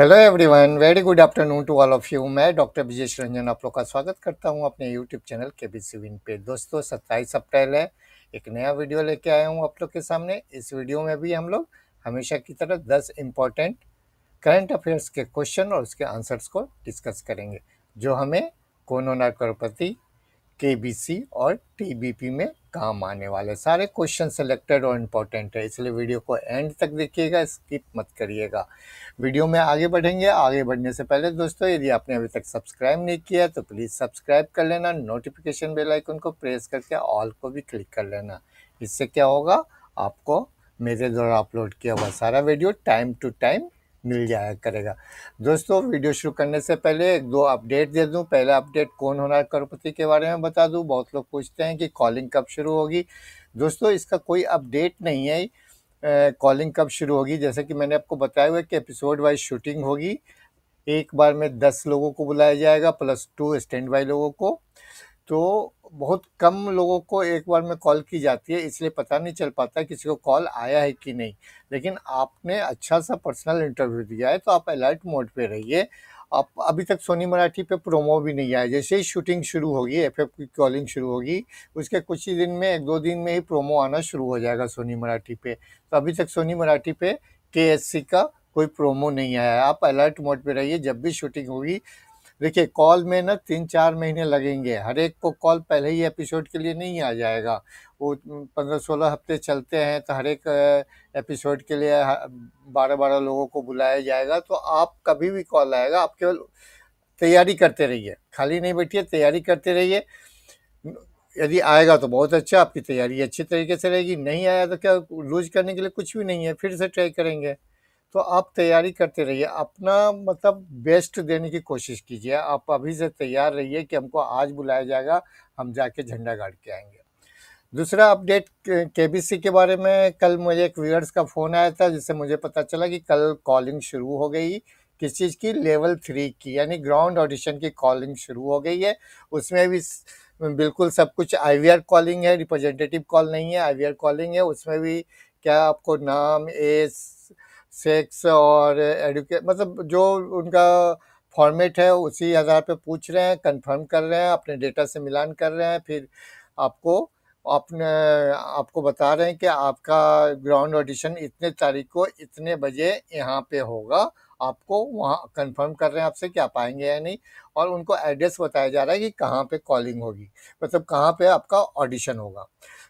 hello everyone very good afternoon to all of you मैं doctor Brajesh Ranjan आप लोग का स्वागत करता हूं अपने YouTube channel K B C पे दोस्तों सत्ताईस अप्रैल है एक नया वीडियो लेके आया हूं आप लोग के सामने इस वीडियो में भी हम लोग हमेशा की तरह दस इम्पॉर्टेंट करंट अफेयर्स के क्वेश्चन और उसके आंसर्स को डिस्कस करेंगे जो हमें कोरोना करोपति के और टी में काम आने वाले सारे क्वेश्चन सिलेक्टेड और इम्पॉर्टेंट है इसलिए वीडियो को एंड तक देखिएगा स्किप मत करिएगा वीडियो में आगे बढ़ेंगे आगे बढ़ने से पहले दोस्तों यदि आपने अभी तक सब्सक्राइब नहीं किया तो प्लीज़ सब्सक्राइब कर लेना नोटिफिकेशन बेल आइकन को प्रेस करके ऑल को भी क्लिक कर लेना इससे क्या होगा आपको मेरे द्वारा अपलोड किया हुआ सारा वीडियो टाइम टू टाइम मिल जाया करेगा दोस्तों वीडियो शुरू करने से पहले एक दो अपडेट दे दूं पहला अपडेट कौन होना करोड़पति के बारे में बता दूं बहुत लोग पूछते हैं कि कॉलिंग कब शुरू होगी दोस्तों इसका कोई अपडेट नहीं है कॉलिंग कब शुरू होगी जैसे कि मैंने आपको बताया हुआ कि एपिसोड वाइज शूटिंग होगी एक बार में दस लोगों को बुलाया जाएगा प्लस टू स्टैंड बाई लोगों को तो बहुत कम लोगों को एक बार में कॉल की जाती है इसलिए पता नहीं चल पाता किसी को कॉल आया है कि नहीं लेकिन आपने अच्छा सा पर्सनल इंटरव्यू दिया है तो आप अलर्ट मोड पे रहिए आप अभी तक सोनी मराठी पे प्रोमो भी नहीं आया जैसे ही शूटिंग शुरू होगी एफ की कॉलिंग शुरू होगी उसके कुछ ही दिन में एक दो दिन में ही प्रोमो आना शुरू हो जाएगा सोनी मराठी पे तो अभी तक सोनी मराठी पे के का कोई प्रोमो नहीं आया आप अलर्ट मोड पे रहिए जब भी शूटिंग होगी देखिए कॉल में ना तीन चार महीने लगेंगे हर एक को कॉल पहले ही एपिसोड के लिए नहीं आ जाएगा वो पंद्रह सोलह हफ्ते चलते हैं तो हर एक एपिसोड के लिए बारह बारह लोगों को बुलाया जाएगा तो आप कभी भी कॉल आएगा आप केवल तैयारी करते रहिए खाली नहीं बैठिए तैयारी करते रहिए यदि आएगा तो बहुत अच्छा आपकी तैयारी अच्छी तरीके से रहेगी नहीं आया तो क्या लूज करने के लिए कुछ भी नहीं है फिर से ट्राई करेंगे तो आप तैयारी करते रहिए अपना मतलब बेस्ट देने की कोशिश कीजिए आप अभी से तैयार रहिए कि हमको आज बुलाया जाएगा हम जाके झंडा गाड़ के आएंगे दूसरा अपडेट के के बारे में कल मुझे एक व्यूअर्स का फ़ोन आया था जिससे मुझे पता चला कि कल कॉलिंग शुरू हो गई किस चीज़ की लेवल थ्री की यानी ग्राउंड ऑडिशन की कॉलिंग शुरू हो गई है उसमें भी बिल्कुल सब कुछ आई कॉलिंग है रिप्रेजेंटेटिव कॉल नहीं है आई कॉलिंग है उसमें भी क्या आपको नाम एज सेक्स और एडुके मतलब जो उनका फॉर्मेट है उसी आधार पे पूछ रहे हैं कंफर्म कर रहे हैं अपने डेटा से मिलान कर रहे हैं फिर आपको अपने आपको बता रहे हैं कि आपका ग्राउंड ऑडिशन इतने तारीख को इतने बजे यहाँ पे होगा आपको वहाँ कंफर्म कर रहे हैं आपसे कि आप आएंगे या नहीं और उनको एड्रेस बताया जा रहा है कि कहाँ पे कॉलिंग होगी मतलब कहाँ पे आपका ऑडिशन होगा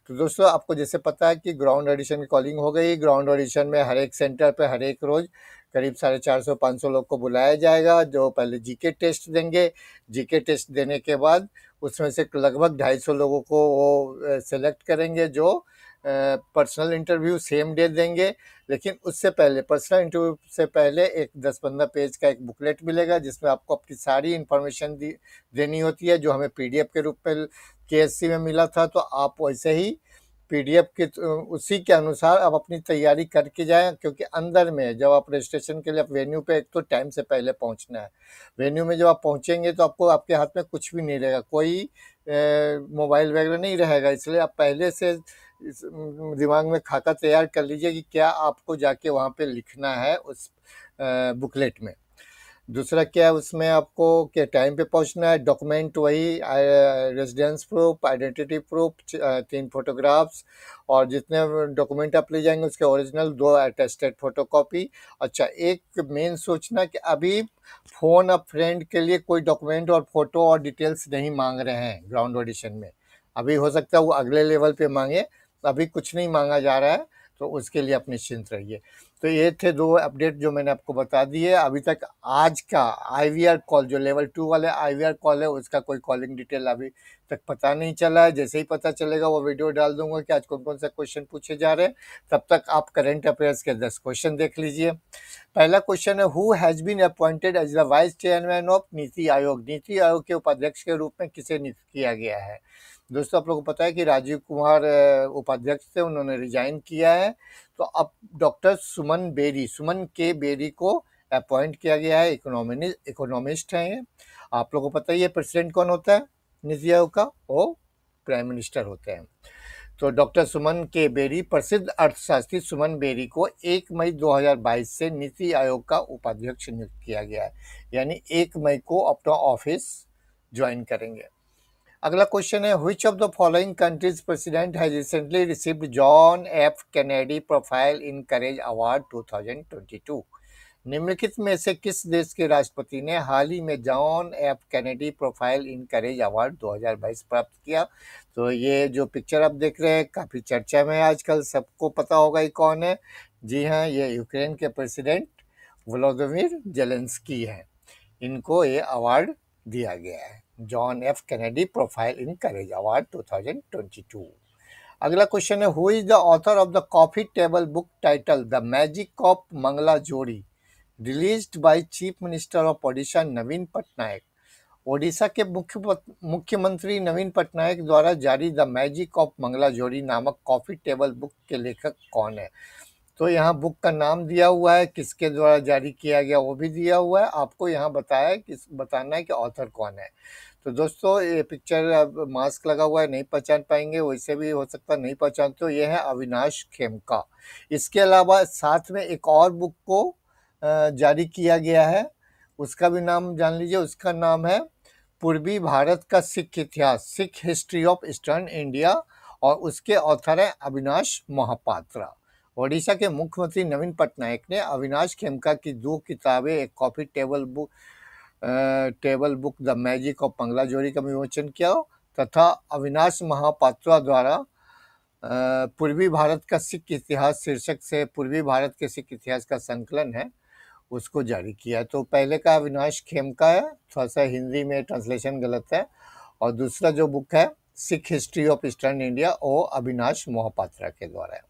तो दोस्तों आपको जैसे पता है कि ग्राउंड ऑडिशन की कॉलिंग हो गई ग्राउंड ऑडिशन में हर एक सेंटर पर हर एक रोज़ करीब साढ़े चार सौ पाँच सौ लोग को बुलाया जाएगा जो पहले जीके टेस्ट देंगे जीके टेस्ट देने के बाद उसमें से लगभग ढाई सौ लोगों को वो सेलेक्ट करेंगे जो पर्सनल इंटरव्यू सेम डे देंगे लेकिन उससे पहले पर्सनल इंटरव्यू से पहले एक दस पंद्रह पेज का एक बुकलेट मिलेगा जिसमें आपको अपनी सारी इन्फॉर्मेशन देनी होती है जो हमें पी के रूप में के में मिला था तो आप वैसे ही पी के उसी के अनुसार आप अपनी तैयारी करके जाएं क्योंकि अंदर में जब आप रजिस्ट्रेशन के लिए आप वेन्यू पे एक तो टाइम से पहले पहुंचना है वेन्यू में जब आप पहुंचेंगे तो आपको आपके हाथ में कुछ भी नहीं रहेगा कोई मोबाइल वगैरह नहीं रहेगा इसलिए आप पहले से इस दिमाग में खाका तैयार कर लीजिए कि क्या आपको जाके वहाँ पे लिखना है उस बुकलेट में दूसरा क्या है उसमें आपको क्या टाइम पे पहुँचना है डॉक्यूमेंट वही रेजिडेंस प्रूफ आइडेंटिटी प्रूफ तीन फोटोग्राफ्स और जितने डॉक्यूमेंट आप ले जाएंगे उसके ओरिजिनल दो अटेस्टेड फोटोकॉपी अच्छा एक मेन सोचना कि अभी फ़ोन अब फ्रेंड के लिए कोई डॉक्यूमेंट और फ़ोटो और डिटेल्स नहीं मांग रहे हैं ग्राउंड ऑडिशन में अभी हो सकता है वो अगले लेवल पे मांगे अभी कुछ नहीं मांगा जा रहा है तो उसके लिए आप निश्चिंत रहिए तो ये थे दो अपडेट जो मैंने आपको बता दिए अभी तक आज का आईवीआर कॉल जो लेवल टू वाले आईवीआर कॉल है उसका कोई कॉलिंग डिटेल अभी तक पता नहीं चला है जैसे ही पता चलेगा वो वीडियो डाल दूंगा कि आज कौन कौन सा क्वेश्चन पूछे जा रहे हैं तब तक आप करेंट अफेयर्स के दस क्वेश्चन देख लीजिए पहला क्वेश्चन है who has been appointed as the vice chairman of NITI Aayog नीति आयोग के उपाध्यक्ष के रूप में किसे नियुक्त किया गया है दोस्तों आप लोगों को पता है कि राजीव कुमार उपाध्यक्ष थे उन्होंने रिजाइन किया है तो अब डॉक्टर सुमन बेरी सुमन के बेरी को अपॉइंट किया गया है इकोनॉमिस इकोनॉमिस्ट हैं ये आप लोगों को पता ही है प्रेसिडेंट कौन होता है नीति आयोग का वो प्राइम मिनिस्टर होते हैं तो डॉक्टर सुमन के बेरी प्रसिद्ध अर्थशास्त्री सुमन बेरी को 1 मई 2022 से नीति आयोग का उपाध्यक्ष नियुक्त किया गया है यानी 1 मई को अपना ऑफिस ज्वाइन करेंगे अगला क्वेश्चन है which of the following countries president has recently received John F Kennedy profile in courage award 2022 निम्नलिखित में से किस देश के राष्ट्रपति ने हाल ही में John F Kennedy profile in courage award 2022 प्राप्त किया तो ये जो पिक्चर आप देख रहे हैं काफ़ी चर्चा में है आजकल सबको पता होगा ही कौन है जी हाँ ये यूक्रेन के प्रेसिडेंट व्लादिमिर जेलेंस्की हैं इनको ये अवार्ड दिया गया है John F Kennedy profile in courage award 2022 अगला क्वेश्चन है who is the author of the coffee table book titled the magic of Mangalajodi release by chief minister of Odisha Naveen Patnaik Odisha के मुख्य मुख्यमंत्री नवीन पटनायक द्वारा जारी द मैजिक ऑफ मंगला जोड़ी नामक कॉफी टेबल बुक के लेखक कौन है तो यहाँ बुक का नाम दिया हुआ है किसके द्वारा जारी किया गया वो भी दिया हुआ है आपको यहाँ बताया किस बताना है कि ऑथर कौन है तो दोस्तों ये पिक्चर अब मास्क लगा हुआ है नहीं पहचान पाएंगे वैसे भी हो सकता नहीं पहचान तो ये है अविनाश खेमका इसके अलावा साथ में एक और बुक को जारी किया गया है उसका भी नाम जान लीजिए उसका नाम है पूर्वी भारत का सिख इतिहास Sikh history of eastern India और उसके ऑथर हैं अविनाश महापात्रा ओडिशा के मुख्यमंत्री नवीन पटनायक ने अविनाश खेमका की दो किताबें एक coffee table book table book the magic of Mangalajodi का विमोचन किया तथा अविनाश महापात्रा द्वारा पूर्वी भारत का सिख इतिहास शीर्षक से पूर्वी भारत के सिख इतिहास का संकलन है उसको जारी किया तो पहले का अविनाश खेमका है थोड़ा सा हिंदी में ट्रांसलेशन गलत है और दूसरा जो बुक है Sikh history of eastern India वो अविनाश मोहपात्रा के द्वारा है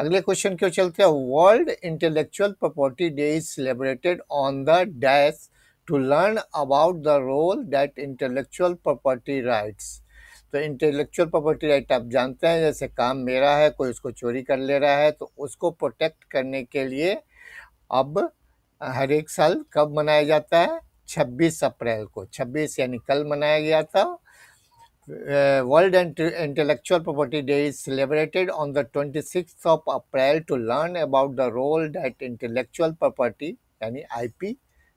अगले क्वेश्चन क्यों चलते हैं world intellectual property day is celebrated on the dash to learn about the role that intellectual property rights तो इंटेलेक्चुअल प्रॉपर्टी राइट आप जानते हैं जैसे काम मेरा है कोई उसको चोरी कर ले रहा है तो उसको प्रोटेक्ट करने के लिए अब हर एक साल कब मनाया जाता है 26 अप्रैल को 26 यानी कल मनाया गया था world intellectual property day is celebrated on the twenty 26th of April to learn about the role that intellectual property यानी IP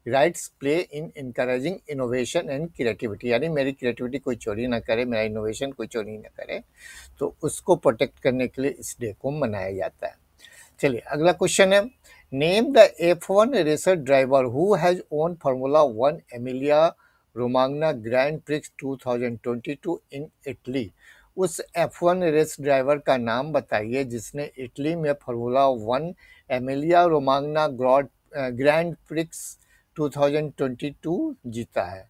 rights play in encouraging innovation and creativity यानी मेरी क्रिएटिविटी कोई चोरी ना करे मेरा इनोवेशन कोई चोरी ना करे तो उसको प्रोटेक्ट करने के लिए इस डे को मनाया जाता है चलिए अगला क्वेश्चन है name the F one racer driver who has won formula one Emilia Romagna grand prix 2022 in Italy उस F1 रेस ड्राइवर का नाम बताइए जिसने इटली में formula one Emilia Romagna grand grand prix 2022 जीता है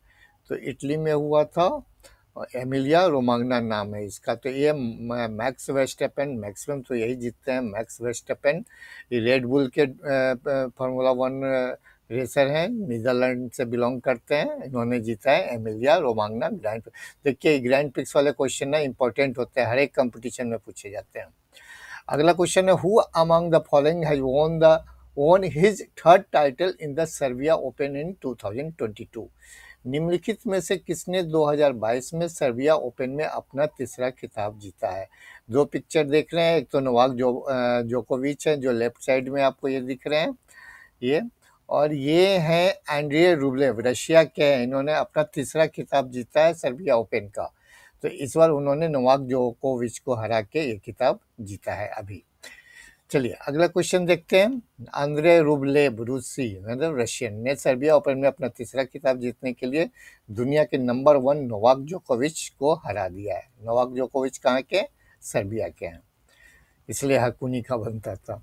तो इटली में हुआ था एमिलिया रोमांगना नाम है इसका तो ये मैक्स वेस्टेपेन मैक्सिमम तो यही जीतते हैं मैक्स वेस्टेपेन रेड बुल के फार्मूला वन रेसर हैं नीदरलैंड से बिलोंग करते हैं इन्होंने जीता है एमिलिया रोमांगना ग्रैंड देखिए ग्रैंड पिक्स वाले क्वेश्चन ना इंपॉर्टेंट होते हैं हर एक कंपटीशन में पूछे जाते हैं अगला क्वेश्चन है who among the following has won the won his third title in the Serbia open in 2022 निम्नलिखित में से किसने 2022 में सर्बिया ओपन में अपना तीसरा खिताब जीता है दो पिक्चर देख रहे हैं एक तो नोवाक जो जोकोविच है जो लेफ्ट साइड में आपको ये दिख रहे हैं ये और ये हैं एंड्रिया रूबलेव रशिया के हैं इन्होंने अपना तीसरा खिताब जीता है सर्बिया ओपन का तो इस बार उन्होंने नोवाक जोकोविच को हरा के ये खिताब जीता है अभी चलिए अगला क्वेश्चन देखते हैं आंद्रे रूबलेब रूसी मतलब रशियन ने सर्बिया ओपन में अपना तीसरा खिताब जीतने के लिए दुनिया के नंबर वन नोवाक जोकोविच को हरा दिया है नोवाक जोकोविच कहाँ के सर्बिया के हैं इसलिए हकुनी का बनता था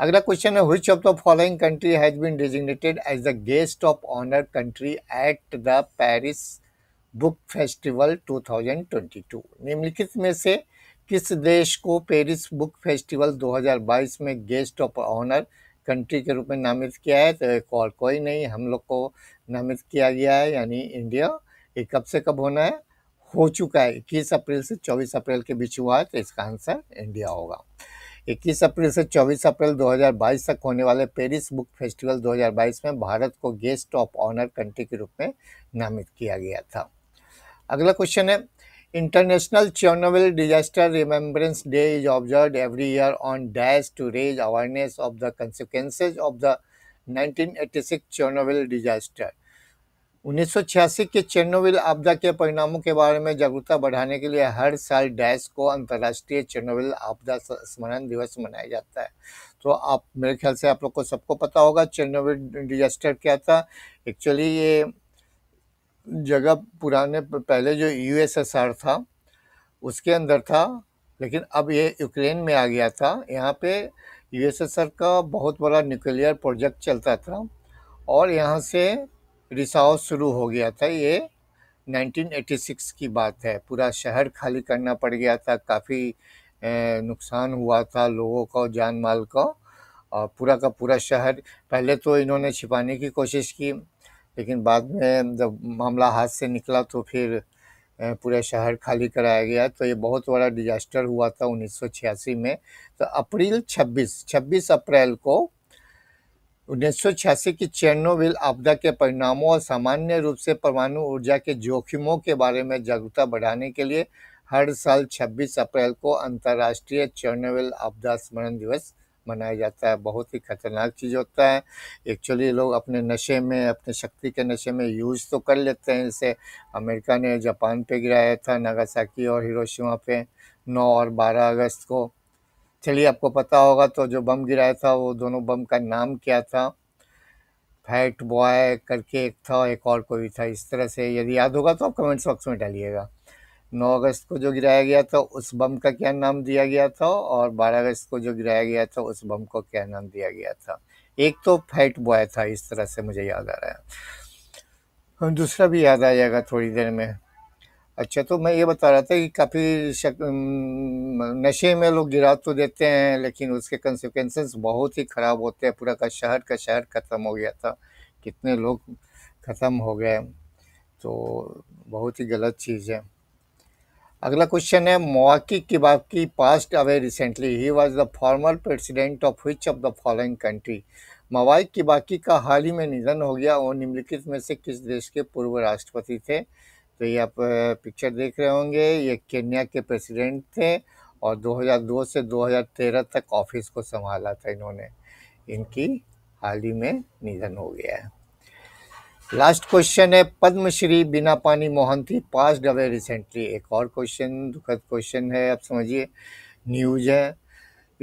अगला क्वेश्चन है which of the following country has been designated as the guest of honour country at the Paris book festival 2022 निम्नलिखित में से किस देश को पेरिस बुक फेस्टिवल 2022 में गेस्ट ऑफ ऑनर कंट्री के रूप में नामित किया है तो एक और कोई नहीं हम लोग को नामित किया गया है यानी इंडिया ये कब से कब होना है हो चुका है इक्कीस अप्रैल से चौबीस अप्रैल के बीच हुआ है तो इसका आंसर इंडिया होगा 21 अप्रैल से 24 अप्रैल 2022 तक होने वाले पेरिस बुक फेस्टिवल 2022 में भारत को गेस्ट ऑफ ऑनर कंट्री के रूप में नामित किया गया था अगला क्वेश्चन है international Chernobyl disaster remembrance day is observe every year on dash to raise awareness of the consequences of the 1986 Chernobyl disaster 1986 के चेनोविल आपदा के परिणामों के बारे में जागरूकता बढ़ाने के लिए हर साल डैश को अंतर्राष्ट्रीय चेर्नोविल आपदा स्मरण दिवस मनाया जाता है तो आप मेरे ख्याल से आप लोग को सबको पता होगा चेर्नोविल डिजास्टर क्या था एक्चुअली ये जगह पुराने पहले जो यूएसएसआर था उसके अंदर था लेकिन अब ये यूक्रेन में आ गया था यहाँ पे यूएसएसआर का बहुत बड़ा न्यूक्लियर प्रोजेक्ट चलता था और यहाँ से रिसाव शुरू हो गया था ये 1986 की बात है पूरा शहर खाली करना पड़ गया था काफ़ी नुकसान हुआ था लोगों का जान माल को और पूरा का पूरा शहर पहले तो इन्होंने छिपाने की कोशिश की लेकिन बाद में जब मामला हाथ से निकला तो फिर पूरा शहर खाली कराया गया तो ये बहुत बड़ा डिजास्टर हुआ था 1986 में तो अप्रैल 26 26 अप्रैल को उन्नीस की चेरनोबिल आपदा के परिणामों और सामान्य रूप से परमाणु ऊर्जा के जोखिमों के बारे में जागरूकता बढ़ाने के लिए हर साल 26 अप्रैल को अंतर्राष्ट्रीय चेरनोबिल आपदा स्मरण दिवस मनाया जाता है बहुत ही खतरनाक चीज़ होता है एक्चुअली लोग अपने नशे में अपने शक्ति के नशे में यूज़ तो कर लेते हैं इसे अमेरिका ने जापान पे गिराया था नागासाकी और हिरोशिमा पे 9 और 12 अगस्त को चलिए आपको पता होगा तो जो बम गिराया था वो दोनों बम का नाम क्या था फैट बॉय करके एक था एक और कोई था इस तरह से यदि याद होगा तो आप कमेंट्स बॉक्स में डालिएगा 9 अगस्त को जो गिराया गया था उस बम का क्या नाम दिया गया था और 12 अगस्त को जो गिराया गया था उस बम को क्या नाम दिया गया था एक तो फैट बॉय था इस तरह से मुझे याद आ रहा है दूसरा भी याद आ जाएगा थोड़ी देर में अच्छा तो मैं ये बता रहा था कि काफ़ी शक नशे में लोग गिरा तो देते हैं लेकिन उसके कंसिक्वेंसेस बहुत ही ख़राब होते हैं पूरा का शहर का शहर ख़त्म हो गया था कितने लोग ख़त्म हो गए तो बहुत ही गलत चीज़ है अगला क्वेश्चन है Mwai Kibaki passed away recently ही was the former president of which of the following country Mwai Kibaki का हाल ही में निधन हो गया और निम्नलिखित में से किस देश के पूर्व राष्ट्रपति थे तो ये आप पिक्चर देख रहे होंगे ये केन्या के प्रेसिडेंट थे और 2002 से 2013 तक ऑफिस को संभाला था इन्होंने इनकी हाल ही में निधन हो गया है लास्ट क्वेश्चन है पद्मश्री बिना पानी मोहंती पास्ड अवे रिसेंटली एक और क्वेश्चन दुखद क्वेश्चन है आप समझिए न्यूज है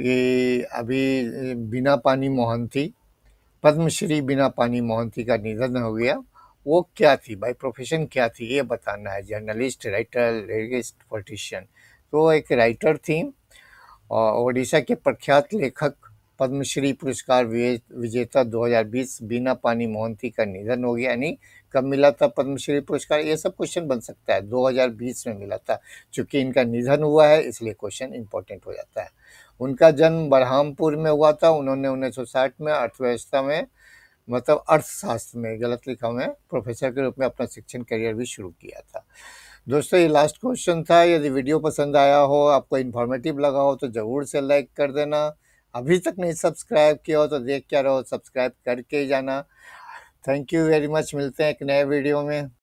कि अभी बिना पानी मोहंती पद्मश्री बिना पानी मोहंती का निधन हो गया वो क्या थी बाई प्रोफेशन क्या थी ये बताना है जर्नलिस्ट राइटर लिरिस्ट पोलिटिशियन तो एक राइटर थी और ओडिशा के प्रख्यात लेखक पद्मश्री पुरस्कार विजेता 2020 बीना पानी मोहंती का निधन हो गया यानी कब मिला था पद्मश्री पुरस्कार ये सब क्वेश्चन बन सकता है 2020 में मिला था चूँकि इनका निधन हुआ है इसलिए क्वेश्चन इंपॉर्टेंट हो जाता है उनका जन्म बरहामपुर में हुआ था उन्होंने उन्नीस में अर्थव्यवस्था में मतलब अर्थशास्त्र में गलत लिखा मैं प्रोफेसर के रूप में अपना शिक्षण करियर भी शुरू किया था दोस्तों ये लास्ट क्वेश्चन था यदि वीडियो पसंद आया हो आपको इन्फॉर्मेटिव लगा हो तो ज़रूर से लाइक कर देना अभी तक नहीं सब्सक्राइब किया हो तो देख क्या रहो सब्सक्राइब करके ही जाना थैंक यू वेरी मच मिलते हैं एक नए वीडियो में